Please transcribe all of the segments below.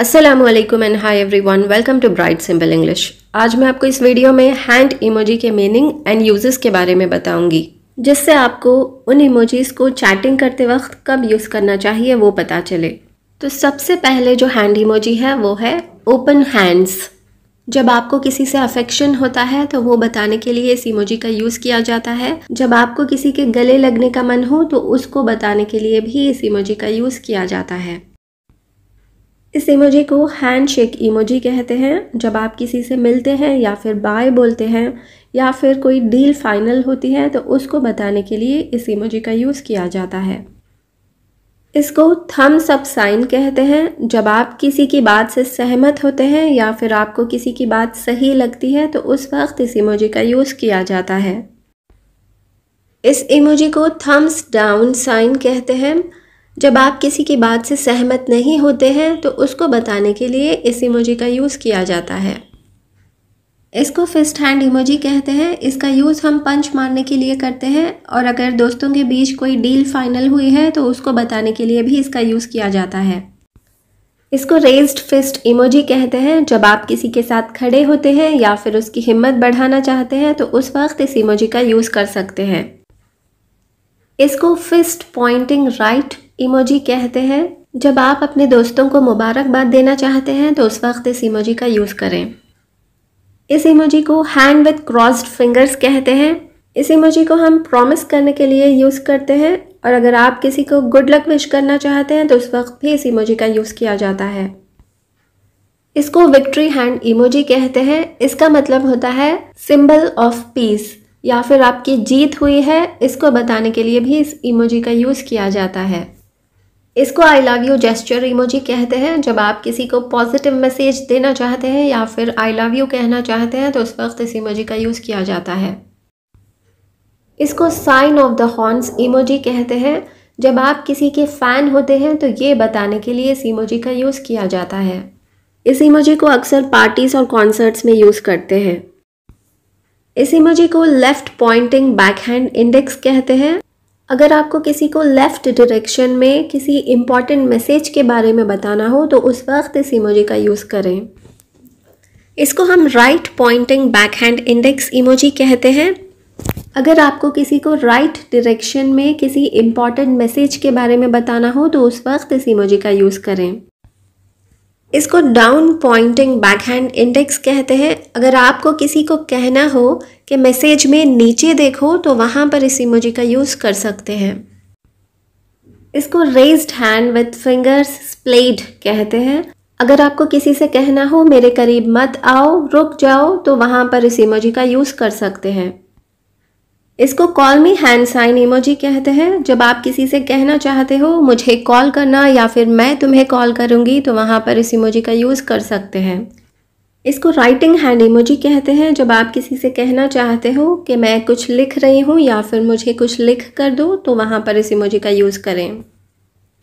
Aslam and hi everyone welcome to Bright Simple English आज मैं आपको इस वीडियो में हैंड इमोजी के मीनिंग एंड यूजेस के बारे में बताऊंगी जिससे आपको उन इमोजीज़ को चैटिंग करते वक्त कब यूज़ करना चाहिए वो पता चले तो सबसे पहले जो हैंड इमोजी है वो है ओपन हैंड्स जब आपको किसी से अफेक्शन होता है तो वो बताने के लिए इस इमोजी का यूज़ किया जाता है जब आपको किसी के गले लगने का मन हो तो उसको बताने के लिए भी इस इमोजी का यूज़ किया जाता है इस इमोजी को हैंडशेक इमोजी कहते हैं जब आप किसी से मिलते हैं या फिर बाय बोलते हैं या फिर कोई डील फाइनल होती है तो उसको बताने के लिए इस इमोजी का यूज़ किया जाता है इसको थम्स अप साइन कहते हैं जब आप किसी की बात से सहमत होते हैं या फिर आपको किसी की बात सही लगती है तो उस वक्त इस इमोजी का यूज़ किया जाता है इस इमोजी को थम्स डाउन साइन कहते हैं जब आप किसी की बात से सहमत नहीं होते हैं तो उसको बताने के लिए इस इमोजी का यूज़ किया जाता है इसको फिस्ट हैंड इमोजी कहते हैं इसका यूज़ हम पंच मारने के लिए करते हैं और अगर दोस्तों के बीच कोई डील फाइनल हुई है तो उसको बताने के लिए भी इसका यूज़ किया जाता है इसको रेज्ड फिस्ट इमोजी कहते हैं जब आप किसी के साथ खड़े होते हैं या फिर उसकी हिम्मत बढ़ाना चाहते हैं तो उस वक्त इस इमोजी का यूज़ कर सकते हैं इसको फिस्ट पॉइंटिंग राइट इमोजी कहते हैं जब आप अपने दोस्तों को मुबारकबाद देना चाहते हैं तो उस वक्त इस इमोजी का यूज़ करें इस इमोजी को हैंड विथ क्रॉस्ड फिंगर्स कहते हैं इस इमोजी को हम प्रॉमिस करने के लिए यूज़ करते हैं और अगर आप किसी को गुड लक विश करना चाहते हैं तो उस वक्त भी इस इमोजी का यूज़ किया जाता है इसको विक्ट्री हैंड इमोजी कहते हैं इसका मतलब होता है सिंबल ऑफ पीस या फिर आपकी जीत हुई है इसको बताने के लिए भी इस इमोजी का यूज़ किया जाता है इसको I love you gesture emoji कहते हैं जब आप किसी को पॉजिटिव मैसेज देना चाहते हैं या फिर आई लव यू कहना चाहते हैं तो उस वक्त इस इमोजी का यूज़ किया जाता है इसको sign of the horns emoji कहते हैं जब आप किसी के फ़ैन होते हैं तो ये बताने के लिए इस इमोजी का यूज़ किया जाता है इस इमोजी को अक्सर पार्टीज़ और कॉन्सर्ट्स में यूज़ करते हैं इस इमोजी को लेफ़्ट पॉइंटिंग बैकहैंड इंडेक्स कहते हैं अगर आपको किसी को लेफ़्ट डायरेक्शन में किसी इम्पॉर्टेंट मैसेज के बारे में बताना हो तो उस वक्त इस इमोजी का यूज़ करें इसको हम right pointing backhand index emoji कहते हैं अगर आपको किसी को राइट right डायरेक्शन में किसी इम्पॉर्टेंट मैसेज के बारे में बताना हो तो उस वक्त इस इमोजी का यूज़ करें इसको डाउन पॉइंटिंग बैकहैंड इंडेक्स कहते हैं अगर आपको किसी को कहना हो कि मैसेज में नीचे देखो तो वहाँ पर इस इमोजी का यूज़ कर सकते हैं इसको raised hand with fingers splayed कहते हैं अगर आपको किसी से कहना हो मेरे करीब मत आओ रुक जाओ तो वहाँ पर इस इमोजी का यूज़ कर सकते हैं इसको call me hand sign emoji कहते हैं जब आप किसी से कहना चाहते हो मुझे कॉल करना या फिर मैं तुम्हें कॉल करूँगी तो वहाँ पर इस इमोजी का यूज़ कर सकते हैं इसको राइटिंग हैंड इमोजी कहते हैं जब आप किसी से कहना चाहते हो कि मैं कुछ लिख रही हूँ या फिर मुझे कुछ लिख कर दो तो वहाँ पर इस इमोजी का यूज़ करें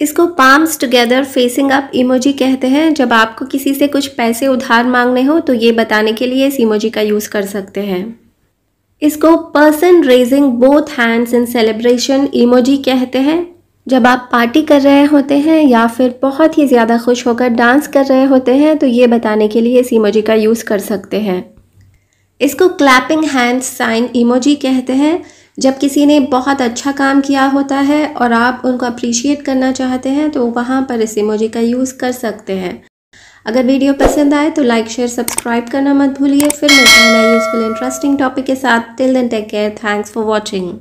इसको palms together facing up emoji कहते हैं जब आपको किसी से कुछ पैसे उधार मांगने हो तो ये बताने के लिए इस इमोजी का यूज़ कर सकते हैं इसको person raising both hands in celebration emoji कहते हैं जब आप पार्टी कर रहे होते हैं या फिर बहुत ही ज़्यादा खुश होकर डांस कर रहे होते हैं तो ये बताने के लिए इस इमोजी का यूज़ कर सकते हैं इसको क्लैपिंग हैंड साइन इमोजी कहते हैं जब किसी ने बहुत अच्छा काम किया होता है और आप उनको अप्रिशिएट करना चाहते हैं तो वहाँ पर इस इमोजी का यूज़ कर सकते हैं अगर वीडियो पसंद आए तो लाइक शेयर सब्सक्राइब करना मत भूलिए फिर मिलते हैं यूजफुल इंटरेस्टिंग टॉपिक के साथ till then take care thanks for watching